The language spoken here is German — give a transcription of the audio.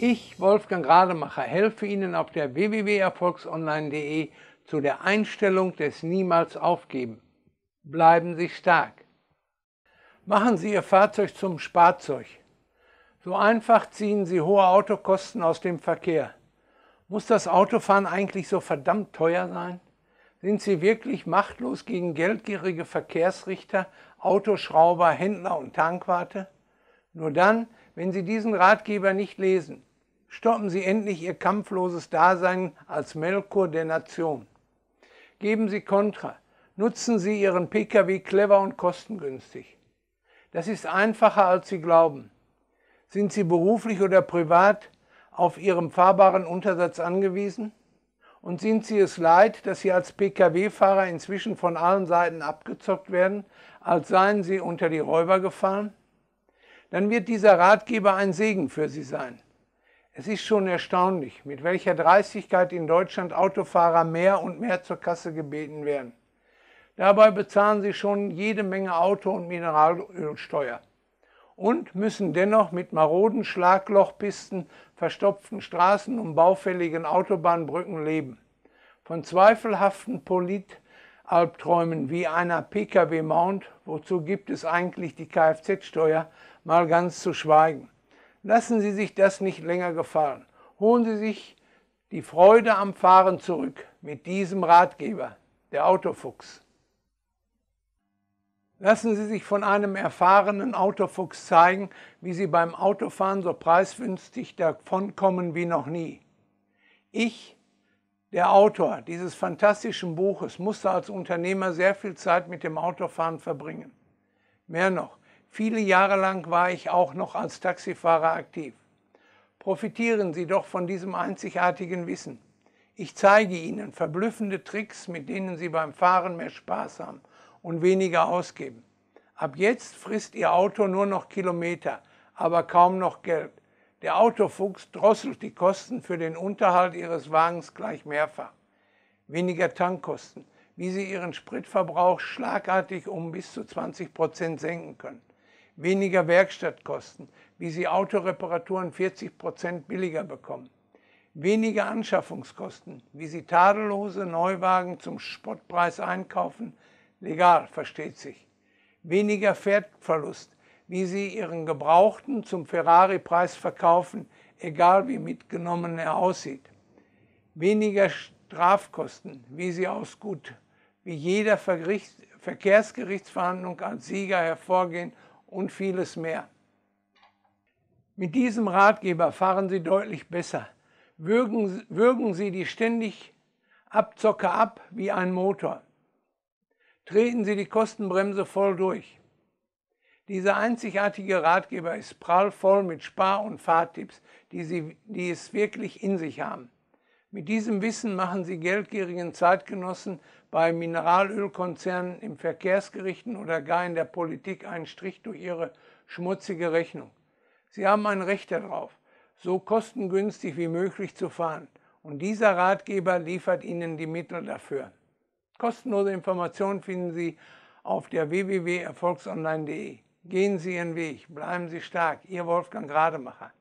Ich, Wolfgang Rademacher, helfe Ihnen auf der www.erfolgsonline.de zu der Einstellung des Niemals aufgeben. Bleiben Sie stark. Machen Sie Ihr Fahrzeug zum Sparzeug. So einfach ziehen Sie hohe Autokosten aus dem Verkehr. Muss das Autofahren eigentlich so verdammt teuer sein? sind sie wirklich machtlos gegen geldgierige Verkehrsrichter, Autoschrauber, Händler und Tankwarte? Nur dann, wenn sie diesen Ratgeber nicht lesen, stoppen sie endlich ihr kampfloses Dasein als Melkor der Nation. Geben sie Kontra, nutzen sie ihren Pkw clever und kostengünstig. Das ist einfacher, als sie glauben. Sind sie beruflich oder privat auf ihrem fahrbaren Untersatz angewiesen? Und sind Sie es leid, dass Sie als Pkw-Fahrer inzwischen von allen Seiten abgezockt werden, als seien Sie unter die Räuber gefallen? Dann wird dieser Ratgeber ein Segen für Sie sein. Es ist schon erstaunlich, mit welcher Dreistigkeit in Deutschland Autofahrer mehr und mehr zur Kasse gebeten werden. Dabei bezahlen sie schon jede Menge Auto- und Mineralölsteuer und müssen dennoch mit maroden Schlaglochpisten, verstopften Straßen und baufälligen Autobahnbrücken leben. Von zweifelhaften Polit-Albträumen wie einer Pkw-Mount, wozu gibt es eigentlich die Kfz-Steuer, mal ganz zu schweigen. Lassen Sie sich das nicht länger gefallen. Holen Sie sich die Freude am Fahren zurück mit diesem Ratgeber, der Autofuchs. Lassen Sie sich von einem erfahrenen Autofuchs zeigen, wie Sie beim Autofahren so preisgünstig davonkommen wie noch nie. Ich, der Autor dieses fantastischen Buches, musste als Unternehmer sehr viel Zeit mit dem Autofahren verbringen. Mehr noch, viele Jahre lang war ich auch noch als Taxifahrer aktiv. Profitieren Sie doch von diesem einzigartigen Wissen. Ich zeige Ihnen verblüffende Tricks, mit denen Sie beim Fahren mehr Spaß haben – und weniger ausgeben. Ab jetzt frisst Ihr Auto nur noch Kilometer, aber kaum noch Geld. Der Autofuchs drosselt die Kosten für den Unterhalt Ihres Wagens gleich mehrfach. Weniger Tankkosten, wie Sie Ihren Spritverbrauch schlagartig um bis zu 20 Prozent senken können. Weniger Werkstattkosten, wie Sie Autoreparaturen 40 Prozent billiger bekommen. Weniger Anschaffungskosten, wie Sie tadellose Neuwagen zum Spottpreis einkaufen, legal, versteht sich. Weniger Wertverlust, wie sie ihren Gebrauchten zum Ferrari-Preis verkaufen, egal wie mitgenommen er aussieht. Weniger Strafkosten, wie sie aus gut wie jeder Vergericht, Verkehrsgerichtsverhandlung als Sieger hervorgehen und vieles mehr. Mit diesem Ratgeber fahren Sie deutlich besser. Würgen, würgen Sie die ständig Abzocke ab wie ein Motor. Treten Sie die Kostenbremse voll durch. Dieser einzigartige Ratgeber ist prallvoll mit Spar- und Fahrtipps, die, Sie, die es wirklich in sich haben. Mit diesem Wissen machen Sie geldgierigen Zeitgenossen bei Mineralölkonzernen, im Verkehrsgerichten oder gar in der Politik einen Strich durch Ihre schmutzige Rechnung. Sie haben ein Recht darauf, so kostengünstig wie möglich zu fahren. Und dieser Ratgeber liefert Ihnen die Mittel dafür. Kostenlose Informationen finden Sie auf der www.erfolgsonline.de. Gehen Sie Ihren Weg, bleiben Sie stark. Ihr Wolfgang Rademacher.